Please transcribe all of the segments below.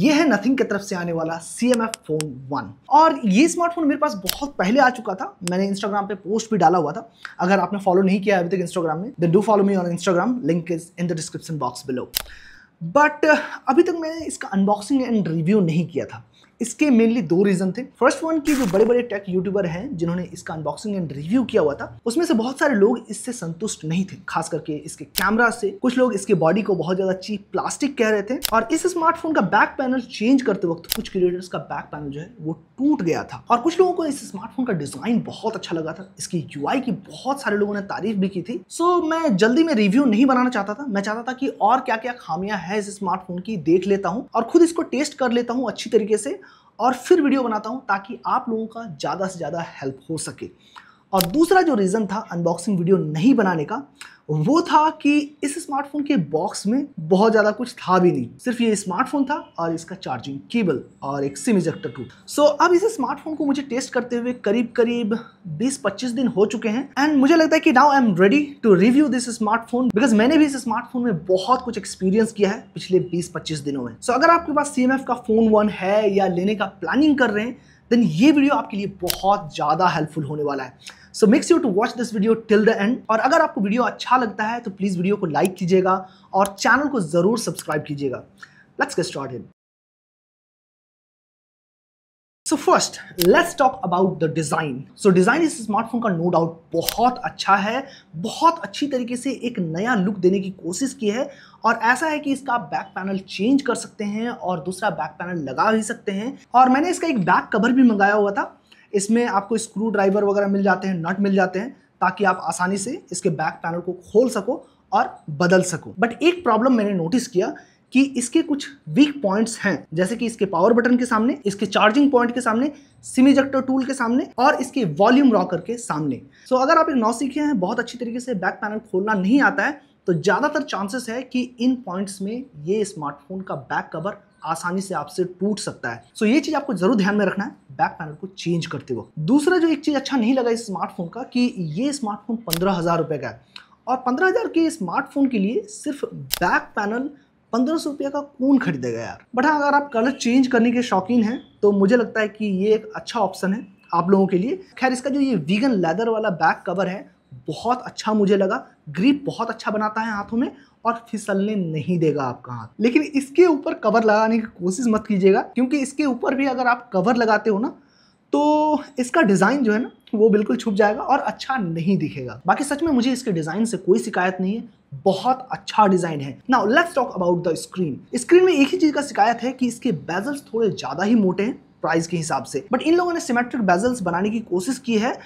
ये है नथिंग की तरफ से आने वाला C M F phone one और ये स्मार्टफोन मेरे पास बहुत पहले आ चुका था मैंने इंस्टाग्राम पे पोस्ट भी डाला हुआ था अगर आपने फॉलो नहीं किया अभी तक इंस्टाग्राम में दे do follow me on Instagram link is in the description box below but अभी तक मैंने इसका अनबॉक्सिंग एंड रिव्यू नहीं किया था इसके मेनली दो रीजन थे फर्स्ट वन की जो बड़े बड़े टेक यूट्यूबर हैं जिन्होंने इसका अनबॉक्सिंग एंड रिव्यू किया हुआ था उसमें से बहुत सारे लोग इससे संतुष्ट नहीं थे खास करके इसके कैमरा से कुछ लोग इसके बॉडी को बहुत ज्यादा चीप प्लास्टिक कह रहे थे और इस स्मार्टफोन का बैक पैनल चेंज करते वक्त कुछ क्रिएटर्स का बैक पैनल जो है वो टूट गया था और कुछ लोगों को इस स्मार्टफोन का डिजाइन बहुत अच्छा लगा था इसकी यू की बहुत सारे लोगों ने तारीफ भी की थी सो मैं जल्दी में रिव्यू नहीं बनाना चाहता था मैं चाहता था कि और क्या क्या खामियां है इस स्मार्टफोन की देख लेता हूँ और खुद इसको टेस्ट कर लेता हूँ अच्छी तरीके से और फिर वीडियो बनाता हूँ ताकि आप लोगों का ज़्यादा से ज़्यादा हेल्प हो सके और दूसरा जो रीज़न था अनबॉक्सिंग वीडियो नहीं बनाने का वो था कि इस स्मार्टफोन के बॉक्स में बहुत ज़्यादा कुछ था भी नहीं सिर्फ ये स्मार्टफोन था और इसका चार्जिंग केबल और एक SIM ejector too so so, अब इस स्मार्टफोन को मुझे टेस्ट करते हुए करीब करीब 20-25 दिन हो चुके हैं एंड मुझे लगता है कि now I am ready to review this smartphone because मैंने भी इस स्मार्टफोन में बहुत कुछ एक्सपीरियंस किया है पिछले बीस पच्चीस दिनों में सो so, अगर आपके पास सी का फ़ोन वन है या लेने का प्लानिंग कर रहे हैं देन ये वीडियो आपके लिए बहुत ज़्यादा हेल्पफुल होने वाला है so makes you to watch this video till the end और अगर आपको वीडियो अच्छा लगता है तो प्लीज़ वीडियो को लाइक कीजिएगा और चैनल को ज़रूर सब्सक्राइब कीजिएगा let's get in so first let's talk about the design so design इस स्मार्टफोन का नो डाउट बहुत अच्छा है बहुत अच्छी तरीके से एक नया लुक देने की कोशिश की है और ऐसा है कि इसका बैक पैनल चेंज कर सकते हैं और दूसरा बैक पैनल लगा भी सकते हैं और मैंने इसका एक बैक कवर भी मंगाया हुआ था इसमें आपको स्क्रू ड्राइवर वगैरह मिल जाते हैं नट मिल जाते हैं ताकि आप आसानी से इसके बैक पैनल को खोल सको और बदल सको बट एक प्रॉब्लम मैंने नोटिस किया कि इसके कुछ वीक पॉइंट्स हैं जैसे कि इसके पावर बटन के सामने इसके चार्जिंग पॉइंट के सामने सिमीजेक्टर टूल के सामने और इसके वॉल्यूम रॉकर के सामने सो so, अगर आप एक नौ सीखे हैं बहुत अच्छी तरीके से बैक पैनल खोलना नहीं आता है तो ज़्यादातर चांसेस है कि इन पॉइंट्स में ये स्मार्टफोन का बैक कवर आसानी से आपसे टूट सकता है सो so, ये चीज़ आपको ज़रूर ध्यान में रखना है बैक पैनल को चेंज करते वक्त दूसरा जो एक चीज़ अच्छा नहीं लगा इस स्मार्टफोन का कि ये स्मार्टफोन पंद्रह हज़ार रुपए का है और पंद्रह हज़ार के स्मार्टफोन के लिए सिर्फ बैक पैनल पंद्रह सौ रुपये का कौन खरीदेगा यार बट हाँ अगर आप कलर चेंज करने के शौकीन हैं तो मुझे लगता है कि ये एक अच्छा ऑप्शन है आप लोगों के लिए खैर इसका जो ये वीगन लेदर वाला बैक कवर है बहुत अच्छा मुझे लगा ग्रीप बहुत अच्छा बनाता है हाथों में और फिसलने नहीं देगा आपका हाथ लेकिन इसके ऊपर कवर लगाने की कोशिश मत कीजिएगा क्योंकि इसके ऊपर भी अगर आप कवर लगाते हो ना तो इसका डिज़ाइन जो है ना वो बिल्कुल छुप जाएगा और अच्छा नहीं दिखेगा बाकी सच में मुझे इसके डिज़ाइन से कोई शिकायत नहीं है बहुत अच्छा डिज़ाइन है now let's talk about the screen screen में एक ही चीज़ का शिकायत है कि इसके बेजल्स थोड़े ज़्यादा ही मोटे हैं प्राइस के हिसाब से बट इन लोगों ने सिमेट्रिक बेजल्स बनाने की कोशिश की है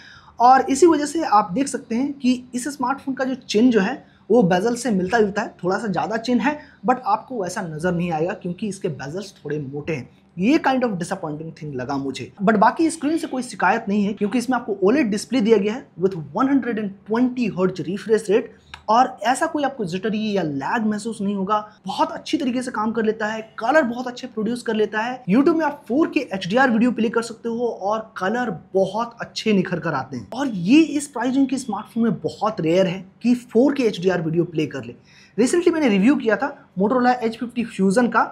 और इसी वजह से आप देख सकते हैं कि इस स्मार्टफोन का जो चिन जो है वो बेजल से मिलता जुलता है थोड़ा सा ज़्यादा चिन्ह है बट आपको वैसा नज़र नहीं आएगा क्योंकि इसके बेजल्स थोड़े मोटे हैं ये काइंड ऑफ डिसअपॉइंटिंग थिंग लगा मुझे बट बाकी स्क्रीन से कोई शिकायत नहीं है क्योंकि इसमें आपको ओलेट डिस्प्ले दिया गया है विथ 120 हंड्रेड रिफ्रेश रेट और ऐसा कोई आपको जिटरी या लैग महसूस नहीं होगा बहुत अच्छी तरीके से काम कर लेता है कलर बहुत अच्छे प्रोड्यूस कर लेता है यूट्यूब में आप फोर के एच वीडियो प्ले कर सकते हो और कलर बहुत अच्छे निखर कर आते हैं और ये इस प्राइजिंग के स्मार्टफोन में बहुत रेयर है कि फोर के एच वीडियो प्ले कर ले रिसेंटली मैंने रिव्यू किया था मोटरोला एच फिफ्टी फ्यूजन का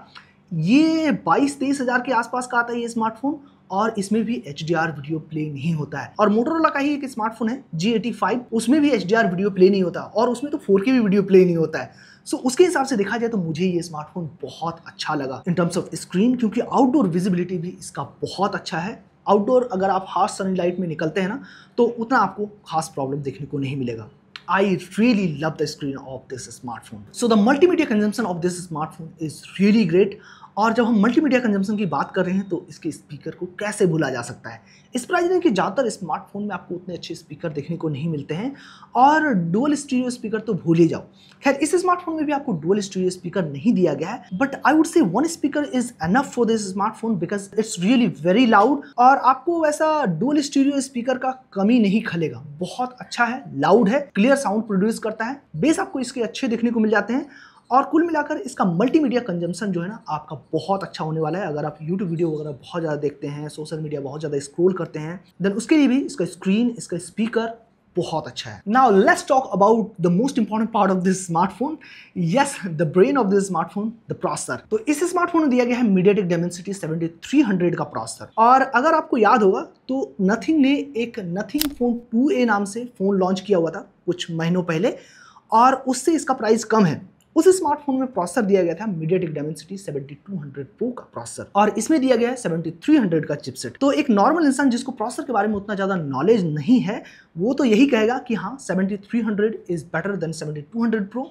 ये बाईस तेईस हज़ार के आसपास का आता है ये स्मार्टफोन और इसमें भी एच वीडियो प्ले नहीं होता है और मोटरोला का ही एक स्मार्टफोन है जी एटी फाइव उसमें भी एच वीडियो प्ले नहीं होता और उसमें तो फोर भी वीडियो प्ले नहीं होता है सो so, उसके हिसाब से देखा जाए तो मुझे ये स्मार्टफोन बहुत अच्छा लगा इन टर्म्स ऑफ स्क्रीन क्योंकि आउटडोर विजिबिलिटी भी इसका बहुत अच्छा है आउटडोर अगर आप हार्श सनलाइट में निकलते हैं ना तो उतना आपको खास प्रॉब्लम देखने को नहीं मिलेगा I really love the screen of this smartphone. So the multimedia consumption of this smartphone is really great. और जब हम मल्टीमीडिया कंजम्पशन की बात कर रहे हैं तो इसके स्पीकर को कैसे भूला जा सकता है इस प्राइजन कि ज़्यादातर स्मार्टफोन में आपको उतने अच्छे स्पीकर देखने को नहीं मिलते हैं और डुअल स्टूडियो स्पीकर तो भूल ही जाओ खैर इस स्मार्टफोन में भी आपको डुअल स्टूडियो स्पीकर नहीं दिया गया है but I would say one speaker is enough for this smartphone because it's really very loud और आपको वैसा डुअल स्टूडियो स्पीकर का कमी नहीं खलेगा बहुत अच्छा है लाउड है क्लियर साउंड प्रोड्यूस करता है बेस आपको इसके अच्छे देखने को मिल जाते हैं और कुल मिलाकर इसका मल्टीमीडिया कंजम्पशन जो है ना आपका बहुत अच्छा होने वाला है अगर आप यूट्यूब वीडियो वगैरह बहुत ज़्यादा देखते हैं सोशल मीडिया बहुत ज़्यादा स्क्रोल करते हैं देन उसके लिए भी इसका स्क्रीन इसका स्पीकर बहुत अच्छा है now let's talk about the most important part of this smartphone yes the brain of this smartphone the processor तो इस स्मार्टफोन में दिया गया है मीडियाटेक डेमेंसिटी हंड्रेड का प्रोसेसर और अगर आपको याद होगा तो नथिंग ने एक नथिंग फोन ए नाम से फोन लॉन्च किया हुआ था कुछ महीनों पहले और उससे इसका प्राइस कम है उस स्मार्टफोन में प्रोसेसर दिया गया था मीडियाटेक डायमेंसिटी 7200 प्रो का प्रोसेसर और इसमें दिया गया है 7300 का चिपसेट तो एक नॉर्मल इंसान जिसको प्रोसेसर के बारे में उतना ज़्यादा नॉलेज नहीं है वो तो यही कहेगा कि हाँ 7300 is better than 7200 pro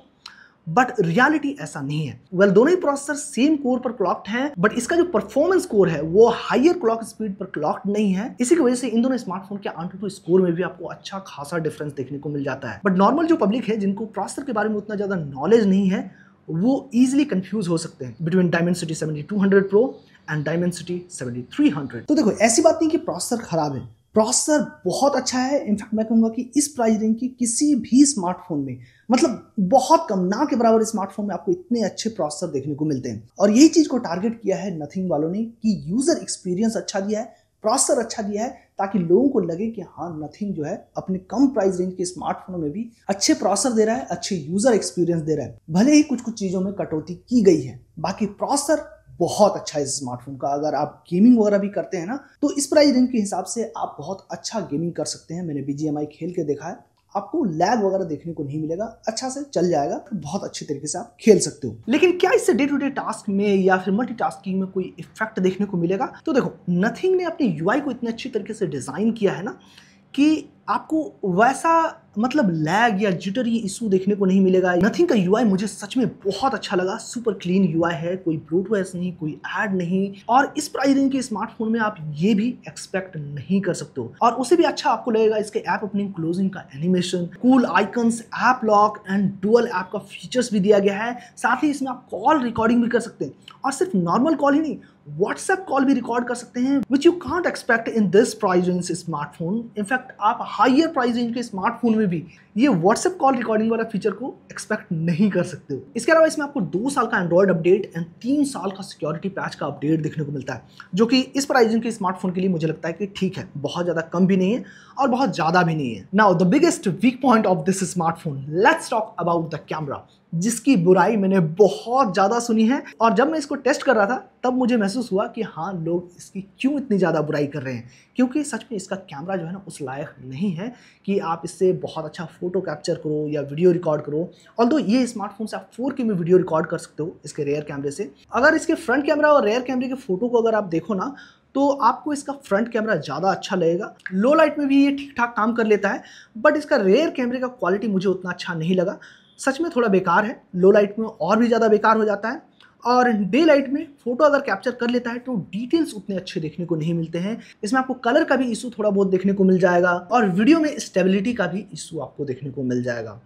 but reality ऐसा नहीं है वेल well, दोनों ही प्रोसेसर सेम कोर पर क्लॉक्ड हैं बट इसका जो परफॉर्मेंस कोर है वो हाइयर क्लॉक स्पीड पर क्लॉक्ड नहीं है इसी की वजह से इन दोनों स्मार्टफोन के आंटू टू स्कोर में भी आपको अच्छा खासा डिफरेंस देखने को मिल जाता है बट नॉर्मल जो पब्लिक है जिनको प्रोसेसर के बारे में उतना ज़्यादा नॉलेज नहीं है वो ईजिली कंफ्यूज हो सकते हैं between Dimensity seventy two hundred pro and Dimensity seventy three hundred तो देखो ऐसी बात नहीं कि प्रोसेसर खराब है प्रोसेसर बहुत अच्छा है इनफैक्ट मैं कहूँगा कि इस प्राइस रेंज की किसी भी स्मार्टफोन में मतलब बहुत कम ना के बराबर स्मार्टफोन में आपको इतने अच्छे प्रोसेसर देखने को मिलते हैं और यही चीज़ को टारगेट किया है नथिंग वालों ने कि यूज़र एक्सपीरियंस अच्छा दिया है प्रोसेसर अच्छा दिया है ताकि लोगों को लगे कि हाँ नथिंग जो है अपने कम प्राइस रेंज के स्मार्टफोनों में भी अच्छे प्रोसेसर दे रहा है अच्छे यूजर एक्सपीरियंस दे रहा है भले ही कुछ कुछ चीज़ों में कटौती की गई है बाकी प्रोसेसर बहुत अच्छा है इस स्मार्टफोन का अगर आप गेमिंग वगैरह भी करते हैं ना तो इस प्राइस रेंज के हिसाब से आप बहुत अच्छा गेमिंग कर सकते हैं मैंने बी खेल के देखा है आपको लैग वगैरह देखने को नहीं मिलेगा अच्छा से चल जाएगा तो बहुत अच्छे तरीके से आप खेल सकते हो लेकिन क्या इससे डे टू डे टास्क में या फिर मल्टीटास्किंग में कोई इफेक्ट देखने को मिलेगा तो देखो नथिंग ने अपने यूआई को इतने अच्छे तरीके से डिजाइन किया है ना कि आपको वैसा मतलब लैग या जिटरी इशू देखने को नहीं मिलेगा नथिंग का यूआई मुझे सच में बहुत अच्छा लगा सुपर क्लीन यूआई है कोई ब्रोटवेस नहीं कोई ऐड नहीं और इस प्राइस रेंज के स्मार्टफोन में आप ये भी एक्सपेक्ट नहीं कर सकते और उसे भी अच्छा आपको लगेगा इसके ऐप ओपनिंग क्लोजिंग का animation cool icons app lock and dual app का फीचर्स भी दिया गया है साथ ही इसमें आप कॉल रिकॉर्डिंग भी कर सकते हैं और सिर्फ नॉर्मल कॉल ही नहीं व्हाट्सएप कॉल भी रिकॉर्ड कर सकते हैं which you can't expect in this price range smartphone in fact आप हाइयर प्राइस रेंज के स्मार्टफोन में भी ये व्हाट्सएप कॉल रिकॉर्डिंग वाला फीचर को एक्सपेक्ट नहीं कर सकते हो इसके अलावा इसमें आपको दो साल का एंड्रॉयड अपडेट एंड तीन साल का सिक्योरिटी पैच का अपडेट देखने को मिलता है जो कि इस प्राइजिंग के स्मार्टफोन के लिए मुझे लगता है कि ठीक है बहुत ज़्यादा कम भी नहीं है और बहुत ज़्यादा भी नहीं है now the biggest weak point of this smartphone let's talk about the camera जिसकी बुराई मैंने बहुत ज़्यादा सुनी है और जब मैं इसको टेस्ट कर रहा था तब मुझे महसूस हुआ कि हाँ लोग इसकी क्यों इतनी ज़्यादा बुराई कर रहे हैं क्योंकि सच में इसका कैमरा जो है ना उस लायक नहीं है कि आप इससे बहुत अच्छा फोटो कैप्चर करो या वीडियो रिकॉर्ड करो ऑल ये स्मार्टफोन से आप फोर के में वीडियो रिकॉर्ड कर सकते हो इसके रेयर कैमरे से अगर इसके फ्रंट कैमरा और रेयर कैमरे के फोटो को अगर आप देखो ना तो आपको इसका फ्रंट कैमरा ज़्यादा अच्छा लगेगा लो लाइट में भी ये ठीक ठाक काम कर लेता है बट इसका रेयर कैमरे का क्वालिटी मुझे उतना अच्छा नहीं लगा सच में थोड़ा बेकार है लो लाइट में और भी ज़्यादा बेकार हो जाता है और डे लाइट में फोटो अगर कैप्चर कर लेता है तो डिटेल्स उतने अच्छे देखने को नहीं मिलते हैं इसमें आपको कलर का भी इशू थोड़ा बहुत देखने को मिल जाएगा और वीडियो में स्टेबिलिटी का भी इशू आपको देखने को मिल जाएगा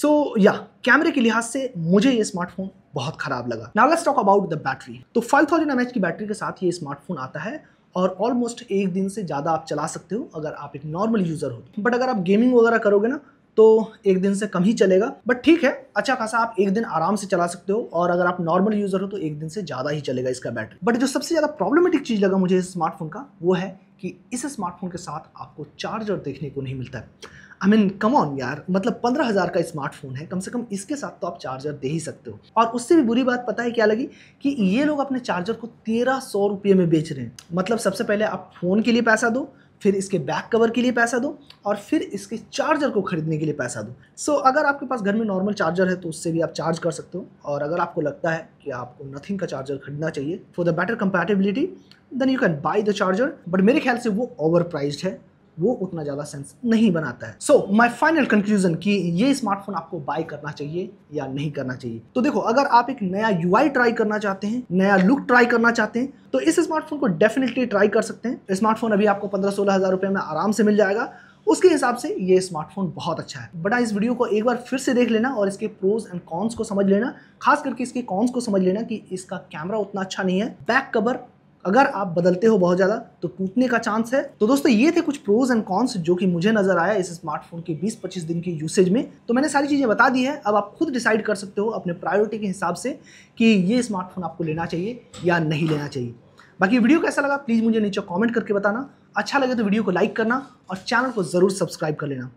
सो या कैमरे के लिहाज से मुझे ये स्मार्टफोन बहुत खराब लगा now let's talk about the battery तो फाइव थाउजेंड एम की बैटरी के साथ ये स्मार्टफोन आता है और ऑलमोस्ट एक दिन से ज़्यादा आप चला सकते हो अगर आप एक नॉर्मल यूज़र हो बट अगर आप गेमिंग वगैरह करोगे ना तो एक दिन से कम ही चलेगा बट ठीक है अच्छा खासा आप एक दिन आराम से चला सकते हो और अगर आप नॉर्मल यूज़र हो तो एक दिन से ज़्यादा ही चलेगा इसका बैटरी बट जो सबसे ज़्यादा प्रॉब्लमेटिक चीज़ लगा मुझे इस स्मार्टफोन का वो है कि इस स्मार्टफोन के साथ आपको चार्जर देखने को नहीं मिलता है आई मीन कम ऑन यार मतलब पंद्रह हज़ार का स्मार्टफोन है कम से कम इसके साथ तो आप चार्जर दे ही सकते हो और उससे भी बुरी बात पता है क्या लगी कि ये लोग अपने चार्जर को तेरह सौ रुपये में बेच रहे हैं मतलब सबसे पहले आप फ़ोन के लिए पैसा दो फिर इसके बैक कवर के लिए पैसा दो और फिर इसके चार्जर को ख़रीदने के लिए पैसा दो सो so, अगर आपके पास घर में नॉर्मल चार्जर है तो उससे भी आप चार्ज कर सकते हो और अगर आपको लगता है कि आपको नथिंग का चार्जर खरीदना चाहिए for the better compatibility then you can buy the charger but मेरे ख्याल से वो ओवर प्राइज है वो उतना ज़्यादा सेंस नहीं बनाता है सो माई फाइनल कंक्लूजन कि ये स्मार्टफोन आपको बाय करना चाहिए या नहीं करना चाहिए तो देखो अगर आप एक नया यू ट्राई करना चाहते हैं नया लुक ट्राई करना चाहते हैं तो इस स्मार्टफोन को डेफिनेटली ट्राई कर सकते हैं स्मार्टफोन अभी आपको पंद्रह सोलह हज़ार रुपये में आराम से मिल जाएगा उसके हिसाब से ये स्मार्टफोन बहुत अच्छा है बट इस वीडियो को एक बार फिर से देख लेना और इसके प्रोज एंड कॉन्स को समझ लेना खास करके इसके कॉन्स को समझ लेना कि इसका कैमरा उतना अच्छा नहीं है बैक कवर अगर आप बदलते हो बहुत ज़्यादा तो टूटने का चांस है तो दोस्तों ये थे कुछ प्रोज एंड कॉन्स जो कि मुझे नजर आया इस स्मार्टफोन के 20-25 दिन की यूसेज में तो मैंने सारी चीज़ें बता दी है अब आप खुद डिसाइड कर सकते हो अपने प्रायोरिटी के हिसाब से कि ये स्मार्टफोन आपको लेना चाहिए या नहीं लेना चाहिए बाकी वीडियो कैसा लगा प्लीज़ मुझे नीचे कॉमेंट करके बताना अच्छा लगे तो वीडियो को लाइक करना और चैनल को ज़रूर सब्सक्राइब कर लेना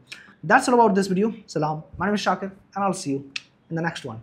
दैट्स अबाउट दिस वीडियो सलाम माय Shakir and all see you in the next one